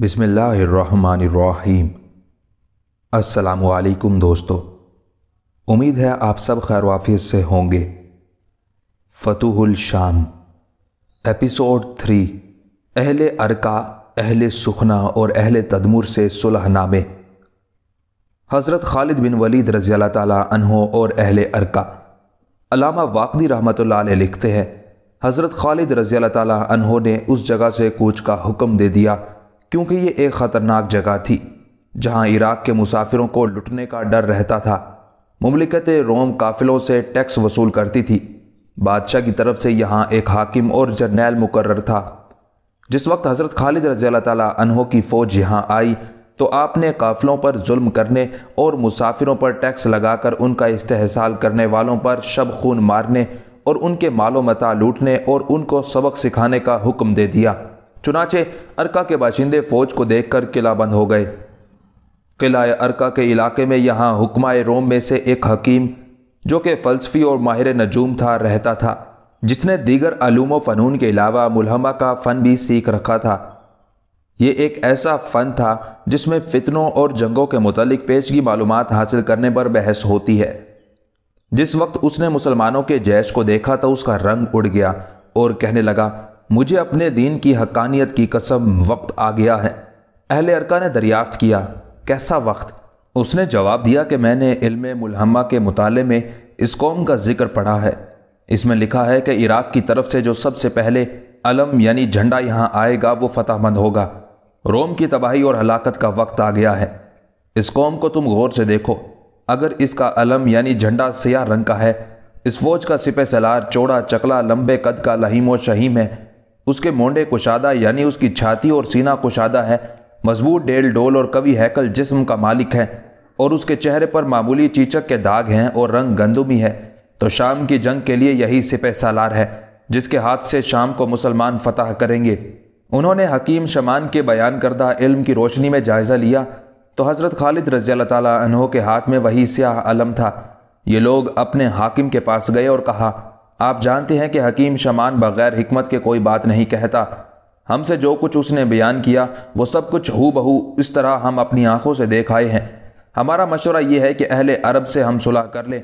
बिसमीम् अलकुम दोस्तों उम्मीद है आप सब खैर वाफियत से होंगे फ़तुहुल शाम एपिसोड थ्री अहले अरका अहले सुखना और अहले तदमुर से सुलहनामे हज़रत खालिद बिन वलीद रज़ी तहो और अहल अरका अलामा वाकदी रहमत लिखते हैं हज़रत खालिद रज़ी तहो ने उस जगह से कूच का हुक्म दे दिया क्योंकि ये एक ख़तरनाक जगह थी जहाँ इराक़ के मुसाफिरों को लुटने का डर रहता था ममलिकत रोम काफिलों से टैक्स वसूल करती थी बादशाह की तरफ से यहाँ एक हाकिम और जर्नैल मुकर्र था जिस वक्त हज़रत खालिद रज़ी अल्लाह तहों की फ़ौज यहाँ आई तो आपने काफिलों पर जुल्म करने और मुसाफिरों पर टैक्स लगाकर उनका इस्तेसाल करने वालों पर शब खून मारने और उनके मालो मता लूटने और उनको सबक सिखाने का हुक्म दे दिया चुनाचे अरका के बाशिंदे फ़ौज को देख कर किला बंद हो गए किला अरका के इलाके में यहाँ हुक्माए रोम में से एक हकीम जो कि फ़लसफ़ी और माहिर नजूम था रहता था जिसने दीगर आलूम फ़नून के अलावा मुलहमा का फ़न भी सीख रखा था ये एक ऐसा फ़न था जिसमें फितनों और जंगों के मुतलिक पेशगी मालूम हासिल करने पर बहस होती है जिस वक्त उसने मुसलमानों के जैश को देखा तो उसका रंग उड़ गया और कहने लगा मुझे अपने दीन की हकानियत की कसम वक्त आ गया है अहल अरका ने दरियाफ्त किया कैसा वक्त उसने जवाब दिया कि मैंने इल्म मुलहमा के मुताले में इस कौम का जिक्र पढ़ा है इसमें लिखा है कि इराक़ की तरफ से जो सबसे पहले अलम यानी झंडा यहाँ आएगा वो फतेहमंद होगा रोम की तबाही और हलाकत का वक्त आ गया है इस कौम को तुम गौर से देखो अगर इसका अलम यानी झंडा सियाह रंग का है इस फौज का सिपह सलार चौड़ा चकला लंबे कद का लहीम शहीम है उसके मोंडे कुशादा यानी उसकी छाती और सीना कुशादा है मजबूत डेल डोल और कवि हैकल जिस्म का मालिक है और उसके चेहरे पर मामूली चीचक के दाग हैं और रंग गंदुमी है तो शाम की जंग के लिए यही सिपह सालार है जिसके हाथ से शाम को मुसलमान फतह करेंगे उन्होंने हकीम शमान के बयान करदा इल्म की रोशनी में जायज़ा लिया तो हज़रत खालिद रज़ी अल्लाह के हाथ में वही स्याह अलम था ये लोग अपने हाकिम के पास गए और कहा आप जानते हैं कि हकीम शमान बग़ैर हमत के कोई बात नहीं कहता हमसे जो कुछ उसने बयान किया वो सब कुछ हु बहू इस तरह हम अपनी आंखों से देख आए हैं हमारा मशवरा ये है कि अहले अरब से हम सुलह कर लें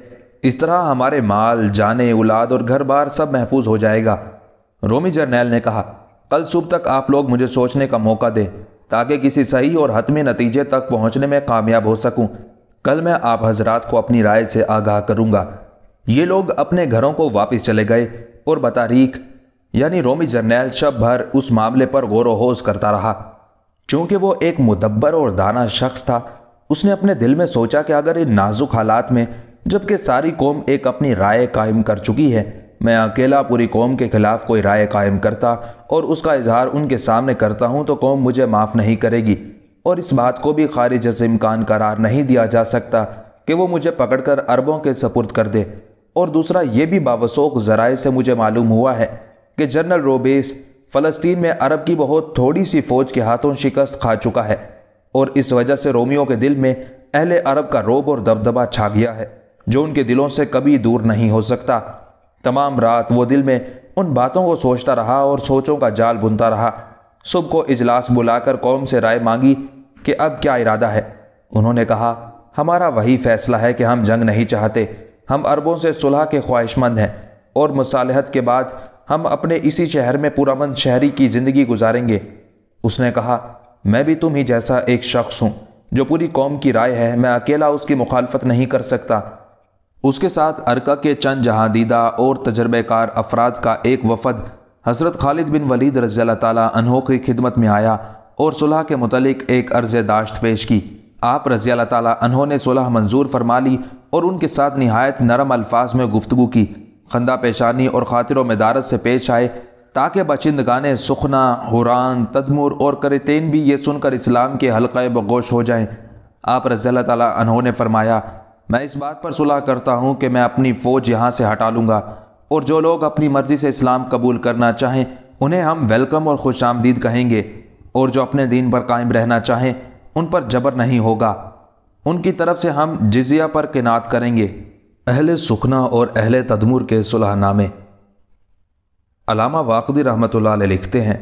इस तरह हमारे माल जाने औलाद और घर बार सब महफूज हो जाएगा रोमी जर्नैल ने कहा कल सुबह तक आप लोग मुझे सोचने का मौका दें ताकि किसी सही और हतमी नतीजे तक पहुँचने में कामयाब हो सकूँ कल मैं आप हजरात को अपनी राय से आगाह करूँगा ये लोग अपने घरों को वापस चले गए और बतारीख यानी रोमी जर्नैल शब भर उस मामले पर वोज करता रहा चूँकि वो एक मुदब्बर और दाना शख्स था उसने अपने दिल में सोचा कि अगर इन नाजुक हालात में जबकि सारी कौम एक अपनी राय कायम कर चुकी है मैं अकेला पूरी कौम के खिलाफ कोई राय कायम करता और उसका इजहार उनके सामने करता हूँ तो कौम मुझे माफ़ नहीं करेगी और इस बात को भी खारिज इम्कान करार नहीं दिया जा सकता कि वो मुझे पकड़कर अरबों के सपुर्द कर दे और दूसरा ये भी बावसोक ज़राए से मुझे मालूम हुआ है कि जनरल रोबेस फ़लस्तीन में अरब की बहुत थोड़ी सी फ़ौज के हाथों शिकस्त खा चुका है और इस वजह से रोमियों के दिल में अहले अरब का रोब और दबदबा छा गया है जो उनके दिलों से कभी दूर नहीं हो सकता तमाम रात वो दिल में उन बातों को सोचता रहा और सोचों का जाल बुनता रहा सुबह को इजलास बुलाकर कौम से राय मांगी कि अब क्या इरादा है उन्होंने कहा हमारा वही फैसला है कि हम जंग नहीं चाहते हम अरबों से सुलह के ख्वाहिशमंद हैं और मुसालहत के बाद हम अपने इसी शहर में पुरामंद शहरी की ज़िंदगी गुजारेंगे उसने कहा मैं भी तुम ही जैसा एक शख्स हूँ जो पूरी कौम की राय है मैं अकेला उसकी मुखालफत नहीं कर सकता उसके साथ अरका के चंद जहादीदा और तजर्बेकार अफराद का एक वफद हज़रत खालिद बिन वलीद रज़ी तहों की खिदमत में आया और सुलह के मतलब एक अर्ज दाश्त पेश की आप रज़ी तहों ने सुलह मंजूर फरमा ली और उनके साथ नहायत नरम अल्फाज में गुफ्तु की खंदा पेशानी और खातिर मदारत से पेश आए ताकि बचिंद गाने सुखना हुरान तदमुर और करतेन भी ये सुनकर इस्लाम के हल्का बगोश हो जाएँ आप रज़ी तहों ने फरमाया मैं इस बात पर सुलह करता हूँ कि मैं अपनी फ़ौज यहाँ से हटा लूँगा और जो लोग अपनी मर्ज़ी से इस्लाम कबूल करना चाहें उन्हें हम वेलकम और खुश आमदीद कहेंगे और जो अपने दीन पर कायम रहना चाहें उन पर जबर नहीं होगा उनकी तरफ से हम जिजिया पर किनात करेंगे अहले सुखना और अहले तदमूर के सुलहनामे अलामा वाकदी रहमत लिखते हैं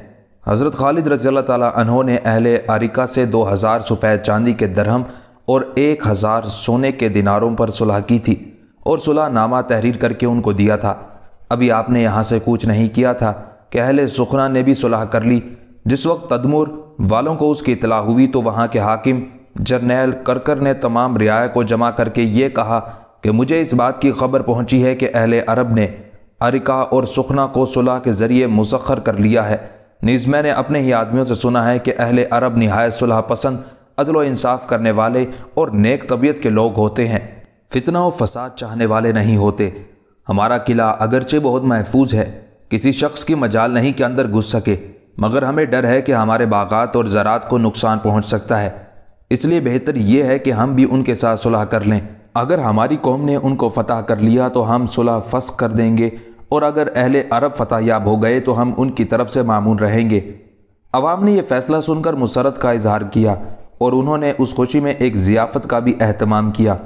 हज़रत खालिद रज़ी अल्लाह तहों ने अहले अरिका से दो हज़ार सफ़ेद चांदी के दरहम और एक हज़ार सोने के दिनारों पर सुलह की थी और सुलह नामा तहरीर करके उनको दिया था अभी आपने यहाँ से कूच नहीं किया था कि अहल सुखना ने भी सुलह कर ली जिस वक्त तदमुर वालों को उसकी इतला हुई तो वहाँ के हाकिम जर्नैल करकर ने तमाम रियाया को जमा करके ये कहा कि मुझे इस बात की खबर पहुँची है कि अहल अरब ने अरिका और सुखना को सुलह के ज़रिए मुसखर कर लिया है नीज़ मैंने अपने ही आदमियों से सुना है कि अहल अरब नहायत सुलह पसंद अदल इंसाफ करने वाले और नेक तबीयत के लोग होते हैं फितना और फसाद चाहने वाले नहीं होते हमारा किला अगरचे बहुत महफूज है किसी शख्स की मजाल नहीं के अंदर घुस सके मगर हमें डर है कि हमारे बागात और ज़रात को नुकसान पहुंच सकता है इसलिए बेहतर यह है कि हम भी उनके साथ सुलह कर लें अगर हमारी कौम ने उनको फतह कर लिया तो हम सुलह फस्क कर देंगे और अगर अहले अरब याब हो गए तो हम उनकी तरफ से मामून रहेंगे अवाम ने यह फैसला सुनकर मुसरत का इजहार किया और उन्होंने उस खुशी में एक ज़ियाफ़त का भी अहतमाम किया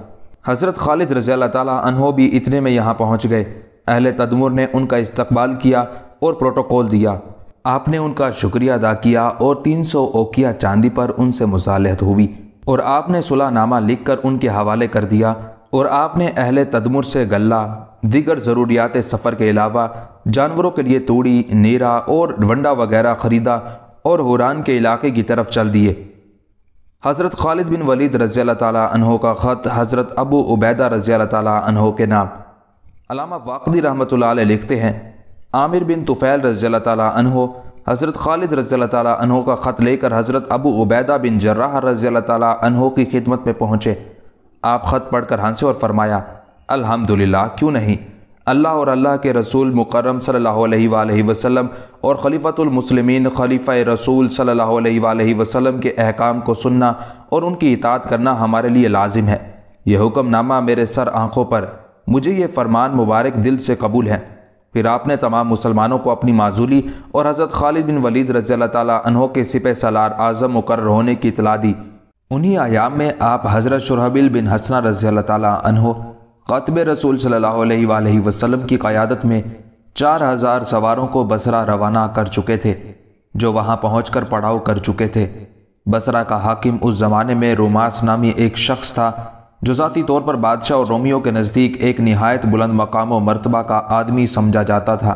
हज़रत खालिद रज़ी तहो भी इतने में यहाँ पहुँच गए अहल तदमुर ने उनका इस्तकबाल किया और प्रोटोकॉल दिया आपने उनका शुक्रिया अदा किया और 300 ओकिया चांदी पर उनसे मुसालहत हुई और आपने सुलहनामा लिख कर उनके हवाले कर दिया और आपने अहल तदमुर से गला दीगर ज़रूरियात सफ़र के अलावा जानवरों के लिए तोड़ी नीरा और वंडा वगैरह ख़रीदा और हुरान के इलाके की तरफ चल दिए हज़रत खालिद बिन वलीद रज़ी तहों का ख़त हज़रत अबू उबैदा रज़ी तहों के नाम अलामा वाकदी रहमत लिखते हैं आमिर बिन तुफ़ैल रज़ी तहों हज़रत खालिद रज़ी तहों का ख़त लेकर हज़रत अबू उबैदा बिन जर्राह रज़ी तहों की खिदमत में पहुँचे आप ख़त पढ़कर हंसे और फरमाया अल्हम्दुलिल्लाह क्यों नहीं अल्लाह और अल्लाह के रसूल मुकर्रम सल्लल्लाहु अलैहि वसल्लम और ख़लीफ़तमसलमिन खलीफ़ रसूल सल्ला वसम के अहकाम को सुनना और उनकी इतात करना हमारे लिए लाजिम है यह हुक्मनामा मेरे सर आँखों पर मुझे ये फरमान मुबारक दिल से कबूल है फिर आपने तमाम मुसलमानों को अपनी माजूली और हज़रत खालिद बिन वलीद रज़ी तहों के सिपह सलार आज़म मुकर होने की इतला दी उन्हीं आयाम में आप हज़रत शुरहबिल बिन हसना रज़ी तहों ख़तब रसूल सल्ला वसम की क़्यादत में चार हजार सवारों को बसरा रवाना कर चुके थे जो वहां पहुंचकर पड़ाव कर चुके थे बसरा का हाकिम उस ज़माने में रोमास नामी एक शख्स था जो ज़ाती तौर पर बादशाह और रोमियो के नज़दीक एक नहायत बुलंद मकाम व मरतबा का आदमी समझा जाता था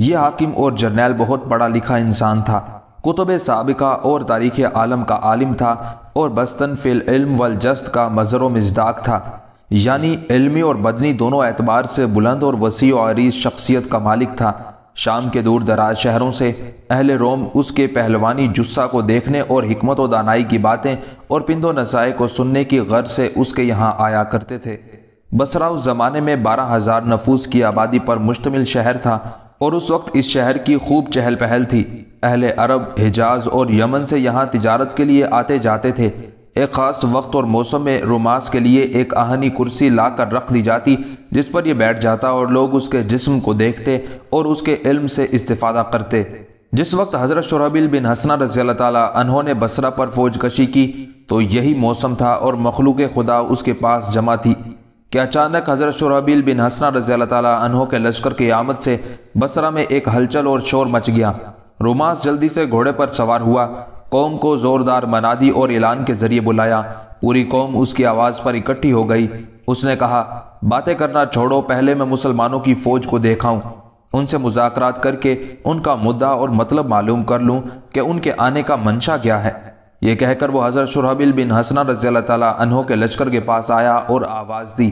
यह हाकिम और जर्नैल बहुत पढ़ा लिखा इंसान था कुतुब सबका और तारीख़ आलम का आलिम था और बस्तन फ़िल इल्म वल जस्त का मज़र मजदाक था यानी इलमी और बदनी दोनों एतबार से बुलंद और वसी और शख्सियत का मालिक था शाम के दूर दराज शहरों से अहल रोम उसके पहलवानी जुस्सा को देखने और हमत व दानाई की बातें और पिंदो नसाए को सुनने की गर्ज से उसके यहाँ आया करते थे बसरा उस ज़माने में बारह हज़ार नफूस की आबादी पर मुश्तमिल शहर था और उस वक्त इस शहर की खूब चहल पहल थी अहल अरब हिजाज और यमन से यहाँ तजारत के लिए आते जाते थे एक ख़ास वक्त और मौसम में रोमांस के लिए एक आहनी कुर्सी ला कर रख दी जाती जिस पर यह बैठ जाता और लोग उसके जिस्म को देखते और उसके इल्म से इस्तादा करते जिस वक्त हज़रत शराबिल बिन हसना रजी तहों ने बसरा पर फौज कशी की तो यही मौसम था और मखलूक खुदा उसके पास जमा थी कि अचानक हज़रत शराबिल बिन हसना रजी तहों के लश्कर की आमद से बसरा में एक हलचल और शोर मच गया रोमांस जल्दी से घोड़े पर सवार हुआ कौम को ज़ोरदार मनादी और ऐलान के ज़रिए बुलाया पूरी कौम उसकी आवाज़ पर इकट्ठी हो गई उसने कहा बातें करना छोड़ो पहले मैं मुसलमानों की फ़ौज को देखाऊं उनसे मुजाकरात करके उनका मुद्दा और मतलब मालूम कर लूं कि उनके आने का मंशा क्या है ये कहकर वो हज़रत शुरहबिल बिन हसना रजी तहों के लश्कर के पास आया और आवाज़ दी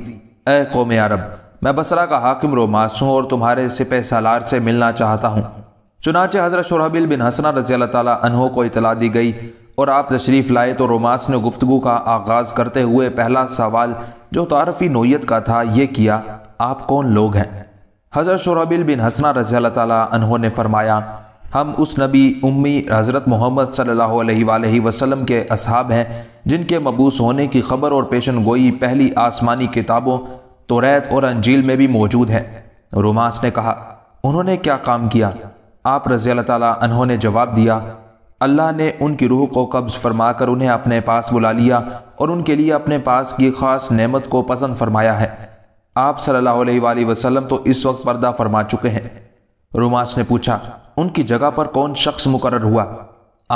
ए कौम अरब मैं बसरा का हाकिम रोमास हूँ और तुम्हारे सिपह सालार से मिलना चाहता हूँ चुनाचे हज़रत शराबिल बिन हसना रजी अल्लाह को इतला दी गई और आप तशरीफ़ लाए तो रोमास ने गुफ्तु का आगाज़ करते हुए पहला सवाल जो तारफ़ी नोयत का था ये किया आप कौन लोग हैं हज़रत शराबिल बिन हसना रजी अल्लाह तहों ने फरमाया हम उस नबी उम्मी हज़रत मोहम्मद सल्ला वसलम के असहाब हैं जिनके मबूस होने की खबर और पेशन गोई पहली आसमानी किताबों तो रैत और अंजील में भी मौजूद है रोमांस ने कहा उन्होंने क्या काम किया आप रज़ी अल्लाह तहों ने जवाब दिया अल्लाह ने उनकी रूह को कब्ज़ फरमा कर उन्हें अपने पास बुला लिया और उनके लिए अपने पास की ख़ास नेमत को पसंद फरमाया है आप सल्लल्लाहु अलैहि वसल्लम तो इस वक्त पर्दा फरमा चुके हैं रुमास ने पूछा उनकी जगह पर कौन शख्स मुकर हुआ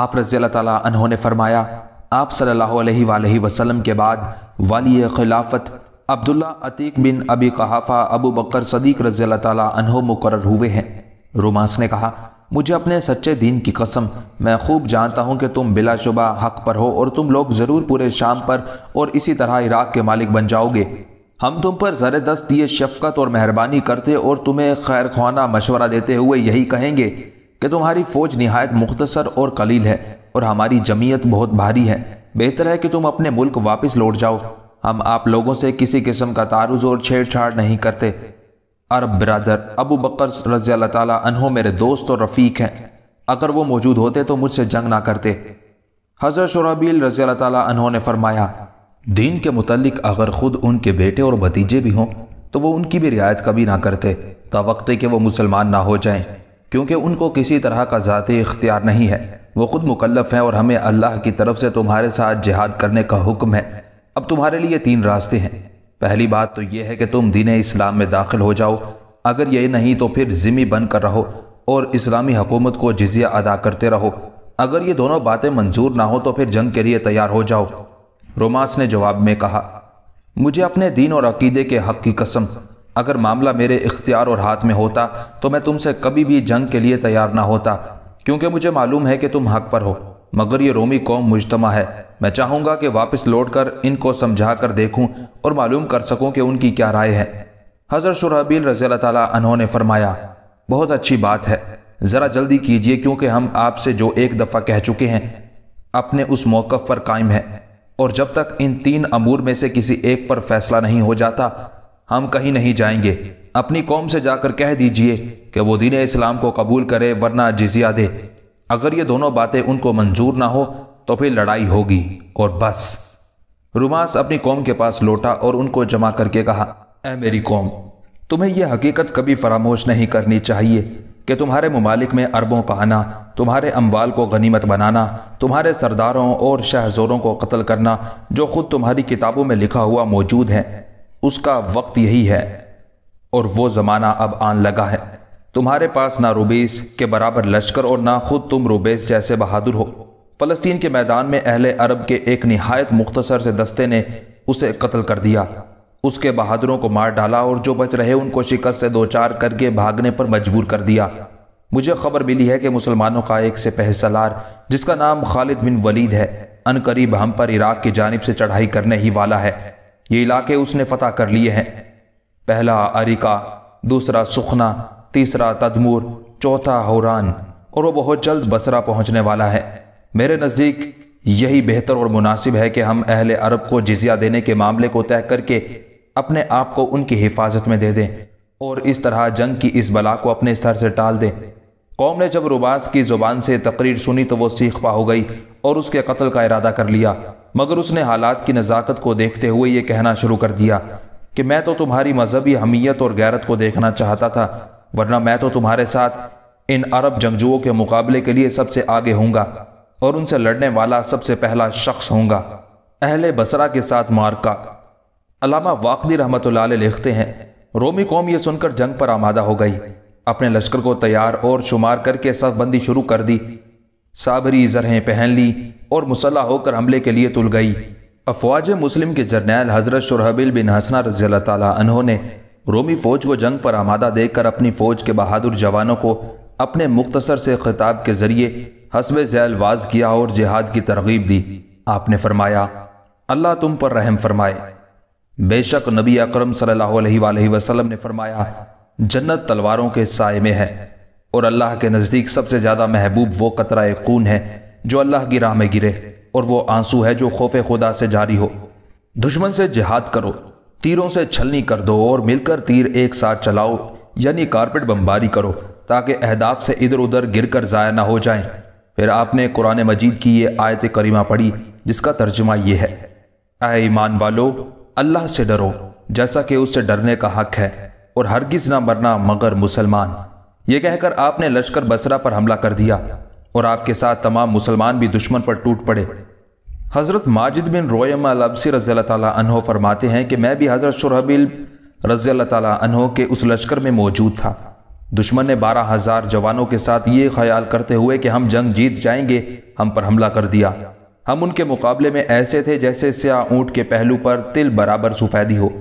आप रज़ी अल्लाह तहों ने फरमाया आप सल्लल्लाहु अलैहि वसल्लम के बाद वाली खिलाफत अब्दुल्ला अतीक बिन अबी कहाफ़ा अबू बकर सदीक रज़ी अल्लाह तहों मुकर हुए हैं रोमांस ने कहा मुझे अपने सच्चे दीन की कसम मैं खूब जानता हूं कि तुम बिलाशुबा हक पर हो और तुम लोग ज़रूर पूरे शाम पर और इसी तरह इराक के मालिक बन जाओगे हम तुम पर ज़रदस्त दिए शफकत और मेहरबानी करते और तुम्हें खैर खाना मशवरा देते हुए यही कहेंगे कि तुम्हारी फ़ौज नहायत मुख्तसर और कलील है और हमारी जमीयत बहुत भारी है बेहतर है कि तुम अपने मुल्क वापस लौट जाओ हम आप लोगों से किसी किस्म का तारुज और छेड़छाड़ नहीं करते अरब ब्रदर अबू बकर रजी अल्लाह तहों मेरे दोस्त और रफ़ीक हैं अगर वो मौजूद होते तो मुझसे जंग ना करते हज़रत शराबील रजी अल्लाह तहों ने फरमाया दीन के मतलब अगर ख़ुद उनके बेटे और भतीजे भी हों तो वो उनकी भी रियायत कभी ना करते तो वक्त कि वो मुसलमान ना हो जाएं क्योंकि उनको किसी तरह का ज़ाती इख्तियार नहीं है वो ख़ुद मुकलफ़ हैं और हमें अल्लाह की तरफ से तुम्हारे साथ जिहाद करने का हुक्म है अब तुम्हारे लिए तीन रास्ते हैं पहली बात तो यह है कि तुम दीन इस्लाम में दाखिल हो जाओ अगर ये नहीं तो फिर ज़िमी बन कर रहो और इस्लामी हकूमत को जजिया अदा करते रहो अगर ये दोनों बातें मंजूर ना हो तो फिर जंग के लिए तैयार हो जाओ रोमास ने जवाब में कहा मुझे अपने दीन और अकीदे के हक की कसम अगर मामला मेरे इख्तियार और हाथ में होता तो मैं तुमसे कभी भी जंग के लिए तैयार ना होता क्योंकि मुझे मालूम है कि तुम हक पर हो मगर ये रोमी कौम मुजतमा है मैं चाहूँगा कि वापस लौट कर इनको समझा कर देखूँ और मालूम कर सकूँ कि उनकी क्या राय है हज़र शुरहबील रज़ी अल्लाह ने फरमाया बहुत अच्छी बात है ज़रा जल्दी कीजिए क्योंकि हम आपसे जो एक दफ़ा कह चुके हैं अपने उस मौक़ पर कायम है और जब तक इन तीन अमूर में से किसी एक पर फैसला नहीं हो जाता हम कहीं नहीं जाएंगे अपनी कौम से जाकर कह दीजिए कि वो दीन इस्लाम को कबूल करे वरना जिजिया दे अगर ये दोनों बातें उनको मंजूर ना हो तो फिर लड़ाई होगी और बस रुमास अपनी कौम के पास लौटा और उनको जमा करके कहा ए मेरी कौम तुम्हें यह हकीकत कभी फरामोश नहीं करनी चाहिए कि तुम्हारे ममालिक में अरबों का आना तुम्हारे अमवाल को गनीमत बनाना तुम्हारे सरदारों और शहजोरों को कत्ल करना जो ख़ुद तुम्हारी किताबों में लिखा हुआ मौजूद है उसका वक्त यही है और वो ज़माना अब आन लगा है तुम्हारे पास ना रुबेस के बराबर लश्कर और ना खुद तुम रुबेस जैसे बहादुर हो फ़लस्तीन के मैदान में अहले अरब के एक नहायत मुख्तसर से दस्ते ने उसे कत्ल कर दिया उसके बहादुरों को मार डाला और जो बच रहे उनको शिकस्त से दो चार करके भागने पर मजबूर कर दिया मुझे खबर मिली है कि मुसलमानों का एक से पहसलार जिसका नाम खालिद बिन वलीद है अनकरीब हम पर इराक की जानब से चढ़ाई करने ही वाला है ये इलाके उसने फतह कर लिए हैं पहला अरिका दूसरा सुखना तीसरा तदमूर चौथा हौरान और वो बहुत जल्द बसरा पहुंचने वाला है मेरे नज़दीक यही बेहतर और मुनासिब है कि हम अहल अरब को जिजिया देने के मामले को तय करके अपने आप को उनकी हिफाजत में दे दें और इस तरह जंग की इस बला को अपने सर से टाल दें कौम ने जब रुबास की ज़ुबान से तकरीर सुनी तो वो सीखवा हो गई और उसके कत्ल का इरादा कर लिया मगर उसने हालात की नज़ाकत को देखते हुए ये कहना शुरू कर दिया कि मैं तो तुम्हारी मजहबी हमीयत और गैरत को देखना चाहता था वरना मैं तो तुम्हारे साथ इन अरब जंगजुओं के मुकाबले के लिए सबसे आगे होऊंगा और उनसे लड़ने वाला सबसे पहला शख्स होऊंगा अहले बसरा के साथ मार्का अलामा वाकदी रहमत लिखते हैं रोमी कौम यह सुनकर जंग पर आमादा हो गई अपने लश्कर को तैयार और शुमार करके सफबंदी शुरू कर दी साबरी जरहें पहन ली और मुसल्ला होकर हमले के लिए तुल गई अफवाज मुस्लिम के जरनेल हजरत शुरहबिल बिन हसना रजील्ला तहों ने रोमी फौज को जंग पर आमादा देखकर अपनी फौज के बहादुर जवानों को अपने मुख्तसर से खिताब के जरिए हसब जैलवाज किया और जिहाद की तरगीब दी आपने फरमाया अल्लाह तुम पर रहम फरमाए बेशक नबी अक्रम वसल्लम ने फरमाया जन्नत तलवारों के साय में है और अल्लाह के नज़दीक सबसे ज़्यादा महबूब वो कतरा खून है जो अल्लाह की राह में गिरे और वो आंसू है जो खौफ खुदा से जारी हो दुश्मन से जिहाद करो तीरों से छलनी कर दो और मिलकर तीर एक साथ चलाओ यानी कारपेट बमबारी करो ताकि अहदाफ से इधर उधर गिर कर ज़ाया ना हो जाएं। फिर आपने कुरान मजीद की ये आयत करीमा पढ़ी जिसका तर्जमा ये है आए ईमान वालो अल्लाह से डरो जैसा कि उससे डरने का हक है और हरगिज ना मरना मगर मुसलमान ये कहकर आपने लश्कर बसरा पर हमला कर दिया और आपके साथ तमाम मुसलमान भी दुश्मन पर टूट पड़े हज़रत माजिद बिन रोयम अलबसी रज़ी तहो फरमाते हैं कि मैं भी हज़रत शुरहबिल रज़ी तहो के उस लश्कर में मौजूद था दुश्मन ने बारह हज़ार जवानों के साथ ये ख्याल करते हुए कि हम जंग जीत जाएंगे हम पर हमला कर दिया हम उनके मुकाबले में ऐसे थे जैसे स्या ऊँट के पहलू पर तिल बराबर सुफैदी हो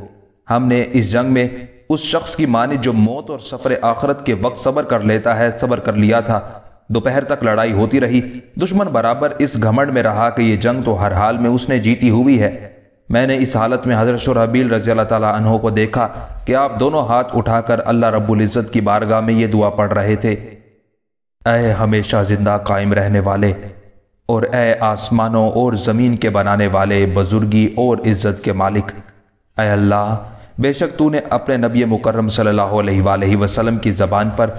हमने इस जंग में उस शख्स की मानी जो मौत और सफ़र आखरत के वक्त सब्र कर लेता है सब्र कर लिया था दोपहर तक लड़ाई होती रही दुश्मन बराबर इस घमंड में रहा कि यह जंग तो हर हाल में उसने जीती हुई है मैंने इस हालत में हजरत हबील रजी अल्लाह तहों को देखा कि आप दोनों हाथ उठाकर अल्लाह रब्बुल इज़्ज़त की बारगाह में ये दुआ पढ़ रहे थे अय हमेशा ज़िंदा कायम रहने वाले और ए आसमानों और ज़मीन के बनाने वाले बुजुर्गी और इज़्ज़त के मालिक अय अल्लाह बेशक तूने अपने नबी मुकर्रम सल्लल्लाहु अलैहि वसल्लम की ज़बान पर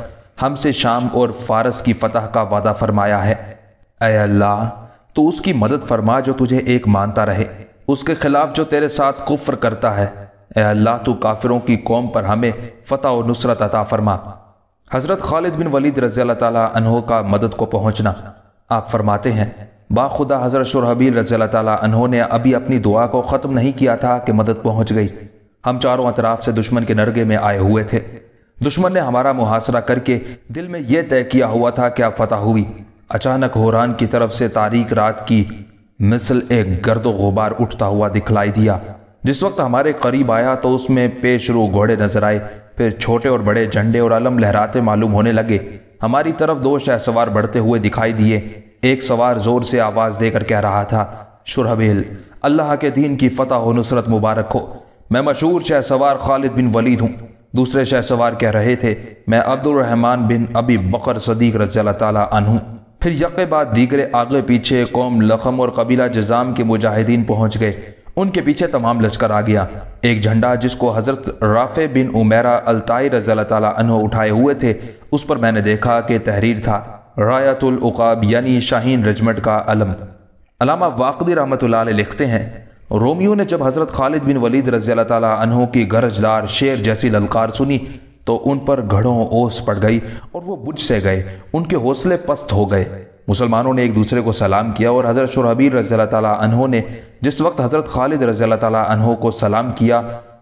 हमसे शाम और फारस की फतह का वादा फरमाया है अय अल्लाह तो उसकी मदद फरमा जो तुझे एक मानता रहे उसके खिलाफ जो तेरे साथ कुफ्र करता है अल्लाह तो काफिरों की कौम पर हमें फ़तह और नुसरत अता फरमा हज़रत खालिद बिन वलीद रज़ी तहों का मदद को पहुँचना आप फरमाते हैं बाखुदा हज़रत शुरहबीर रज़ी तहों ने अभी अपनी दुआ को ख़त्म नहीं किया था कि मदद पहुँच गई हम चारों अतराफ़ से दुश्मन के नरगे में आए हुए थे दुश्मन ने हमारा मुहासरा करके दिल में यह तय किया हुआ था कि अब फतह हुई अचानक होरान की तरफ से तारीख रात की मिसल एक गर्द गुबार उठता हुआ दिखलाई दिया जिस वक्त हमारे करीब आया तो उसमें पेश रू घोड़े नजर आए फिर छोटे और बड़े झंडे और अलम लहराते मालूम होने लगे हमारी तरफ दो शह सवार बढ़ते हुए दिखाई दिए एक सवार जोर से आवाज़ देकर कह रहा था शुरहबेल अल्लाह के दीन की फतह हो नुसरत मुबारक हो मैं मशहूर शह सवार खालिद बिन वलीद हूँ दूसरे शहसवार कह रहे थे मैं अब्दुल रहमान बिन अबी बकर सदीक रजील हूँ फिर यक बाद दीगरे आगे पीछे कौम लखम और कबीला जजाम के मुजाहिदीन पहुंच गए उनके पीछे तमाम लश्कर आ गया एक झंडा जिसको हज़रत राफ़े बिन उमेरा अलताई रजील तु उठाए हुए थे उस पर मैंने देखा कि तहरीर था रायतुल उकाब यानी शाहीन रजमट का अलम अलामा वाकदी रहमत लिखते हैं रोमियो ने जब हज़रत खालिद बिन वलीद रजी तहों की गरजदार शेर जैसी ललकार सुनी तो उन पर घड़ों ओस पड़ गई और वो बुझ से गए उनके हौसले पस्त हो गए मुसलमानों ने एक दूसरे को सलाम किया और हज़रत शुरहबीर रजी तहों ने जिस वक्त हज़रत खालिद रजी तहों को सलाम किया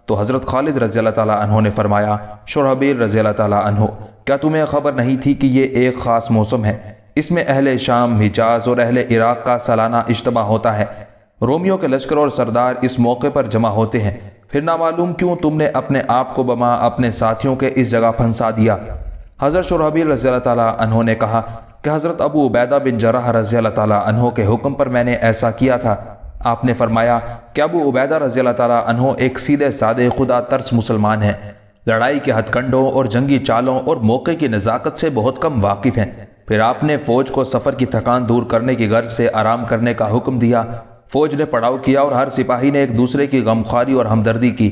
तो हज़रत खालिद रजी तहों ने फरमाया शुरहबीर रजी तहों क्या तुम्हें खबर नहीं थी कि ये एक ख़ास मौसम है इसमें अहल शाम हिजाज और अहल इराक़ का सालाना इज्तम होता है रोमियो के लश्कर और सरदार इस मौके पर जमा होते हैं फिर ना मालूम क्यों तुमने अपने आप को बमा अपने साथियों के इस जगह फंसा दिया हज़रत शरहबील रज़ी तहों ने कहा कि हज़रत अबू उबैदा बिन जराह रज़ी तहों के हुक्म पर मैंने ऐसा किया था आपने फरमाया कि अबू उबैदा रज़ी तहों एक सीधे सादे खुदा तर्स मुसलमान हैं लड़ाई के हथकंडों और जंगी चालों और मौके की नज़ाकत से बहुत कम वाकिफ़ हैं फिर आपने फ़ौज को सफ़र की थकान दूर करने की गर्ज से आराम करने का हुक्म दिया फौज ने पड़ाव किया और हर सिपाही ने एक दूसरे की गमखारी और हमदर्दी की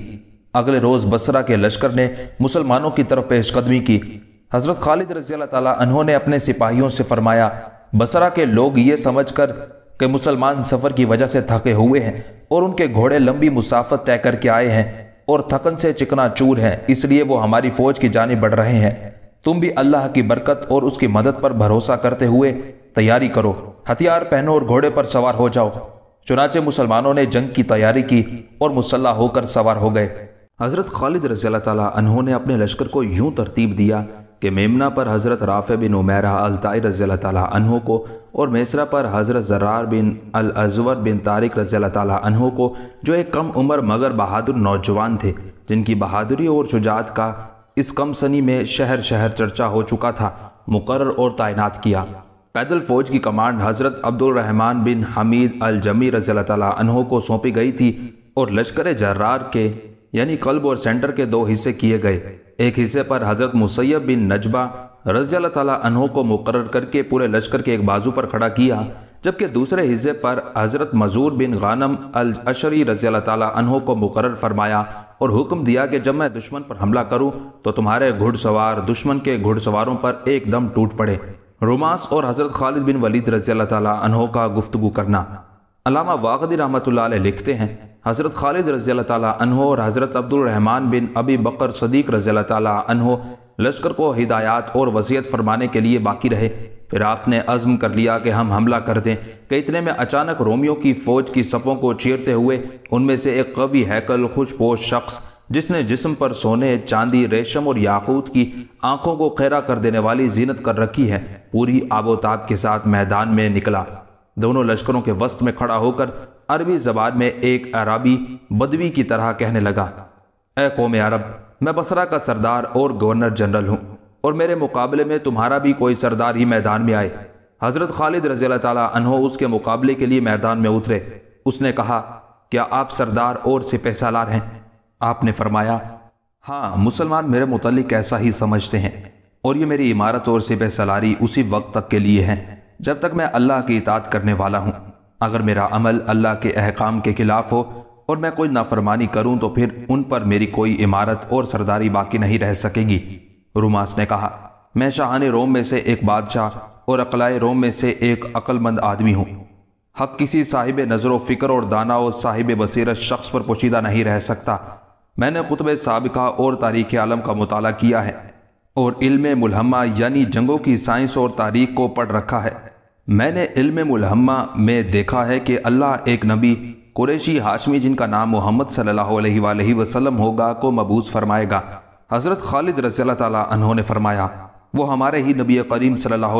अगले रोज़ बसरा के लश्कर ने मुसलमानों की तरफ पेशकदमी की हज़रत खालिद रजी तहों ने अपने सिपाहियों से फरमाया बसरा के लोग ये समझ कर कि मुसलमान सफ़र की वजह से थके हुए हैं और उनके घोड़े लंबी मुसाफत तय करके आए हैं और थकन से चिकना चूर हैं इसलिए वो हमारी फ़ौज की जाने बढ़ रहे हैं तुम भी अल्लाह की बरकत और उसकी मदद पर भरोसा करते हुए तैयारी करो हथियार पहनो और घोड़े पर सवार हो जाओ चुनाचे मुसलमानों ने जंग की तैयारी की और मुसल्ला होकर सवार हो गए हज़रत खालिद रजील तहों ने अपने लश्कर को यूं तरतीब दिया कि मेमना पर हज़रत राफ़े बिन उमेरा अलताई रजील तहों को और मेसरा पर हज़रत जरार बिन अल अजवर बिन तारिक रजील तहों को जो एक कम उम्र मगर बहादुर नौजवान थे जिनकी बहादुरी और शुजात का इस कम सनी में शहर शहर चर्चा हो चुका था मुकर और तैनात किया पैदल फौज की कमांड हज़रत अब्दुल रहमान बिन हमीद अल जमी रजील तहों को सौंपी गई थी और लश्कर जर्रार के यानी कल्ब और सेंटर के दो हिस्से किए गए एक हिस्से पर हज़रत मुसैब बिन नजबा रजी तहों को मुकर करके पूरे लश्कर के एक बाजू पर खड़ा किया जबकि दूसरे हिस्से पर हज़रत मजूर बिन गानम अल अशरी रजी तहों को मुकर फरमाया और हुक्म दिया कि जब मैं दुश्मन पर हमला करूं तो तुम्हारे घुड़सवार दुश्मन के घुड़सवारों पर एकदम टूट पड़े रोमांस और हज़रत खालिद बिन वलीद रजी तहो का गुफ्तु करना अलामा वागदी रहमत लिखते हैं हज़रत खालिद रजी तहो और हज़रत अब्दुलरहमान बिन अबी बकर सदीक रजी तहो लश्कर को हिदायत और वसीयत फरमाने के लिए बाकी रहे फिर आपने अज़म कर लिया कि हम हमला कर दें कि इतने में अचानक रोमियो की फ़ौज की सफ़ों को चीरते हुए उनमें से एक कवि हैकल खुशपोश शख्स जिसने जिस्म पर सोने चांदी रेशम और याकूत की आंखों को खैरा कर देने वाली जीनत कर रखी है पूरी आबोताब के साथ मैदान में निकला दोनों लश्करों के वस्त में खड़ा होकर अरबी जबान में एक अरबी बदवी की तरह कहने लगा ए कौम अरब मैं बसरा का सरदार और गवर्नर जनरल हूँ और मेरे मुकाबले में तुम्हारा भी कोई सरदार ही मैदान में आए हज़रत खालिद रजी तहो उसके मुकाबले के लिए मैदान में उतरे उसने कहा क्या आप सरदार और सिपहसालार हैं आपने फरमाया हाँ मुसलमान मेरे मुतलिक ऐसा ही समझते हैं और ये मेरी इमारत और सिब सलारी उसी वक्त तक के लिए है जब तक मैं अल्लाह की इतात करने वाला हूँ अगर मेरा अमल अल्लाह के अहकाम के खिलाफ हो और मैं कोई नाफरमानी करूँ तो फिर उन पर मेरी कोई इमारत और सरदारी बाकी नहीं रह सकेगी रुमास ने कहा मैं शाहान रोम में से एक बादशाह और अकलाए रोम में से एक अक्लमंद आदमी हूँ हक किसी साहिब नज़र व फ़िक्र और दाना और साहिब बसीरत शख्स पर पोशीदा नहीं रह सकता मैंने कुतब सबका और तारीख आलम का मुताल किया है और इल्म मुलहमा यानी जंगों की साइंस और तारीख को पढ़ रखा है मैंने इल्म मुलहमा में देखा है कि अल्लाह एक नबी कुरेशी हाशमी जिनका नाम मोहम्मद सल्ला वसलम होगा को मबूस फरमाएगा हज़रत खालिद रसी तहों ने फरमाया वो हमारे ही नबी करीम सल्ला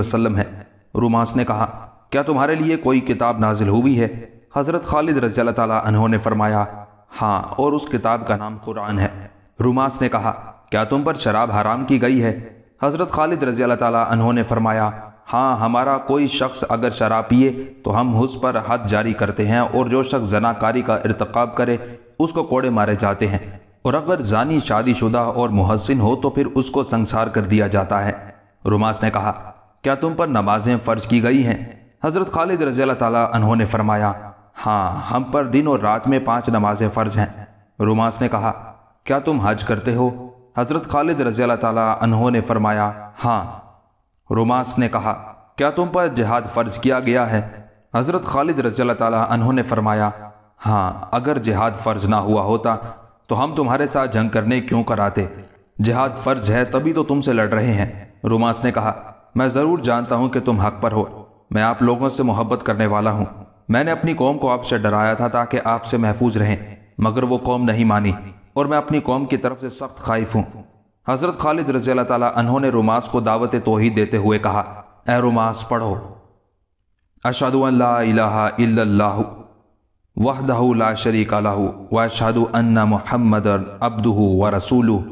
वसलम है रुमास ने कहा क्या तुम्हारे लिए कोई किताब नाजिल हुई है हज़रत खालिद रजील तहों ने फरमाया हाँ और उस किताब का नाम कुरान है रुमास ने कहा क्या तुम पर शराब हराम की गई है हज़रत खालिद रजी अल्लाह उन्होंने फरमाया हाँ हमारा कोई शख्स अगर शराब पिए तो हम उस पर हद जारी करते हैं और जो शख्स जनाकारी का इरतकब करे उसको कोड़े मारे जाते हैं और अगर जानी शादीशुदा और मुहसिन हो तो फिर उसको संसार कर दिया जाता है रुमास ने कहा क्या तुम पर नमाजें फ़र्ज की गई हैं हज़रत खालिद रजी अल्लाह उन्होंने फरमाया हाँ हम पर दिन और रात में पांच नमाजें फ़र्ज हैं रुमास ने कहा क्या तुम हज करते हो हज़रत खालिद रजी तहों ने फरमाया हाँ रुमास ने कहा क्या तुम पर जिहाद फ़र्ज किया गया है हज़रत खालिद रजी तहों ने फरमाया हाँ अगर जिहाद फ़र्ज ना हुआ होता तो हम तुम्हारे साथ जंग करने क्यों कराते जिहाद फ़र्ज है तभी तो तुमसे लड़ रहे हैं रुमास ने कहा मैं ज़रूर जानता हूँ कि तुम हक पर हो मैं आप लोगों से मोहब्बत करने वाला हूँ मैंने अपनी कौम को आपसे डराया था ताकि आपसे महफूज रहें मगर वो कौम नहीं मानी और मैं अपनी कौम की तरफ से सख्त खाइफ हूँ हज़रत खालिद रजील तहों ने रुमास को दावत तोहही देते हुए कहा ए रुमास पढ़ो अशदुल्ला वहदहू ला शरीक लाहू व अन्ना मोहम्मद अब्दू व रसूलू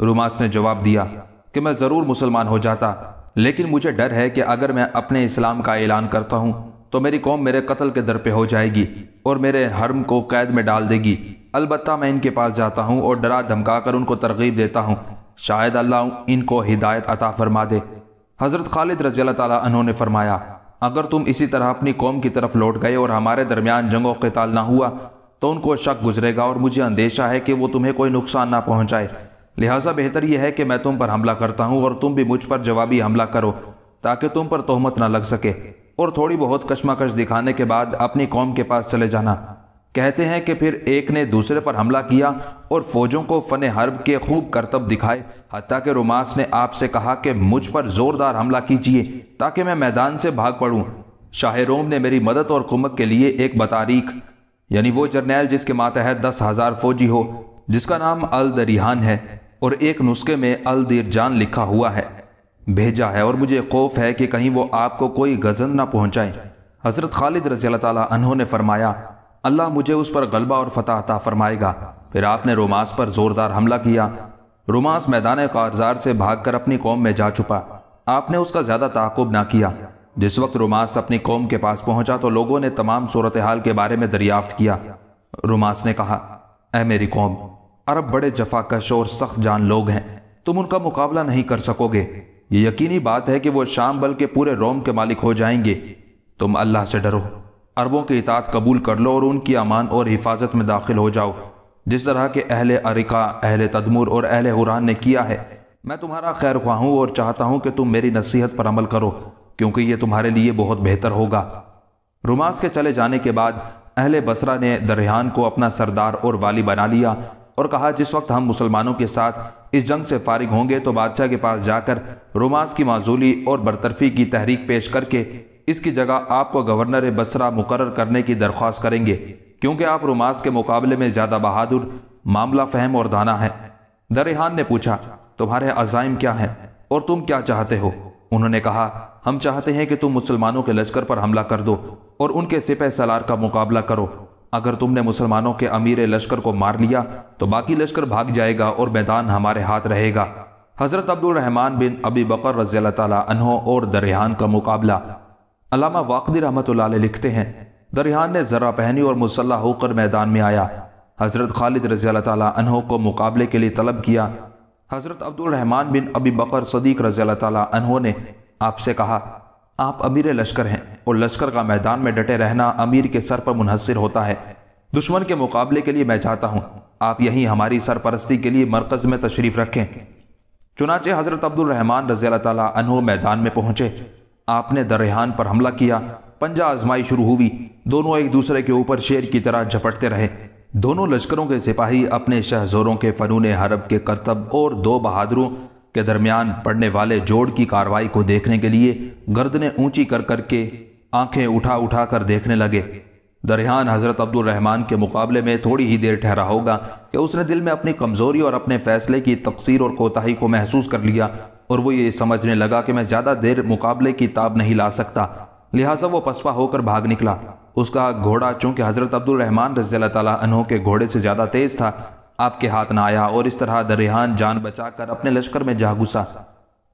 रुमास ने जवाब दिया कि मैं ज़रूर मुसलमान हो जाता लेकिन मुझे डर है कि अगर मैं अपने इस्लाम का ऐलान करता हूँ तो मेरी कौम मेरे कत्ल के दर पे हो जाएगी और मेरे हर्म को कैद में डाल देगी अलबत्ता मैं इनके पास जाता हूँ और डरा धमका कर उनको तरगीब देता हूँ शायद अल्लाह इनको हिदायत अता फरमा दे हज़रत खालिद रजी तहों ने फरमाया अगर तुम इसी तरह अपनी कौम की तरफ लौट गए और हमारे दरमियान जंगों के ताल ना हुआ तो उनको शक गुजरेगा और मुझे अंदेशा है कि वो तुम्हें कोई नुकसान ना पहुँचाए लिहाजा बेहतर यह है कि मैं तुम पर हमला करता हूँ और तुम भी मुझ पर जवाबी हमला करो ताकि तुम पर तोहमत ना लग सके और थोड़ी बहुत कशमाकश दिखाने के बाद अपनी कौम के पास चले जाना कहते हैं कि फिर एक ने दूसरे पर हमला किया और फौजों को फन हर्ब के खूब करतब दिखाए हती के रोमास ने आपसे कहा कि मुझ पर ज़ोरदार हमला कीजिए ताकि मैं मैदान से भाग पड़ूँ शाह रोम ने मेरी मदद और कुमक के लिए एक बतारीख यानी वो जर्नैल जिसके मातहत दस हज़ार फौजी हो जिसका नाम अल दरिहान है और एक नुस्खे में अल जान लिखा हुआ है भेजा है और मुझे खौफ है कि कहीं वो आपको कोई गजन ना पहुंचाए हज़रत खालिद रजी अल्लाह तहों ने फरमाया अल्लाह मुझे उस पर गलबा और फतह अता फरमाएगा फिर आपने रोमास पर ज़ोरदार हमला किया रोमास मैदान कारजार से भागकर अपनी कौम में जा छुपा आपने उसका ज़्यादा ताकुब ना किया जिस वक्त रोमास अपनी कौम के पास पहुंचा तो लोगों ने तमाम सूरत हाल के बारे में दरियाफ्त किया रोमास ने कहा अ मेरी कौम अरब बड़े जफाकश और सख्त जान लोग हैं तुम उनका मुकाबला नहीं कर सकोगे ये यकीनी बात है कि वो शाम बल के पूरे रोम के मालिक हो जाएंगे तुम अल्लाह से डरो अरबों की इतात कबूल कर लो और उनकी अमान और हिफाजत में दाखिल हो जाओ जिस तरह के अहल अरिका अहल तदमूर और अहल हुरान ने किया है मैं तुम्हारा खैर ख्वाह हूँ और चाहता हूँ कि तुम मेरी नसीहत पर अमल करो क्योंकि ये तुम्हारे लिए बहुत बेहतर होगा रुमास के चले जाने के बाद अहले बसरा ने दरहान को अपना सरदार और वाली बना लिया और कहा जिस वक्त हम मुसलमानों के साथ इस जंग से फारिग होंगे तो बादशाह के पास जाकर रोमांस की माजूली और बरतरफी की तहरीक पेश करके इसकी जगह आपको गवर्नर बसरा मुकर करने की दरख्वास्त करेंगे क्योंकि आप रोमांस के मुकाबले में ज़्यादा बहादुर मामला फहम और दाना है दरेहान ने पूछा तुम्हारे अजाइम क्या हैं और तुम क्या चाहते हो उन्होंने कहा हम चाहते हैं कि तुम मुसलमानों के लश्कर पर हमला कर दो और उनके सिपह सलार का मुकाबला करो अगर तुमने मुसलमानों के अमीर लश्कर को मार लिया तो बाकी लश्कर भाग जाएगा और मैदान हमारे हाथ रहेगा हज़रत अब्दुलरहमान बिन अबी बकर रज़ी तहों और दरियान का मुकाबला अलामा वाकदी रहमत लिखते हैं दरियान ने ज़रा पहनी और मुसल्ला होकर मैदान में आया हज़रत खालिद रज़ी तहों को मुकाबले के लिए तलब किया हज़रत अब्दुलरहमान बिन अबी बकर सदीक रज़ी तहों ने आपसे कहा आप अमीर लश्कर हैं और लश्कर का मैदान में डटे रहना अमीर के सर पर मुनहसर होता है दुश्मन के मुकाबले के लिए मैं चाहता हूँ आप यहीं हमारी सरपरस्ती के लिए मरकज़ में तशरीफ़ रखें चुनाचे हज़रत अब्दुलरहमान रज़ी तहो मैदान में पहुंचे आपने दरहान पर हमला किया पंजा आजमाई शुरू हुई दोनों एक दूसरे के ऊपर शेर की तरह झपटते रहे दोनों लश्करों के सिपाही अपने शहजोरों के फ़नून हरब के करतब और दो बहादुरों के दरमियान पड़ने वाले जोड़ की कार्रवाई को देखने के लिए गर्दने ऊंची कर करके आंखें उठा उठा कर देखने लगे दरहान हज़रत अब्दुल रहमान के मुकाबले में थोड़ी ही देर ठहरा होगा कि उसने दिल में अपनी कमज़ोरी और अपने फ़ैसले की तकसीर और कोताही को महसूस कर लिया और वो ये समझने लगा कि मैं ज़्यादा देर मुकाबले की ताब नहीं ला सकता लिहाजा वो पसपा होकर भाग निकला उसका घोड़ा चूंकि हज़रत अब्दुलरहमान रज़ी तैन के घोड़े से ज़्यादा तेज़ था आपके हाथ ना आया और इस तरह दरिहान जान बचाकर अपने लश्कर में जा घुसा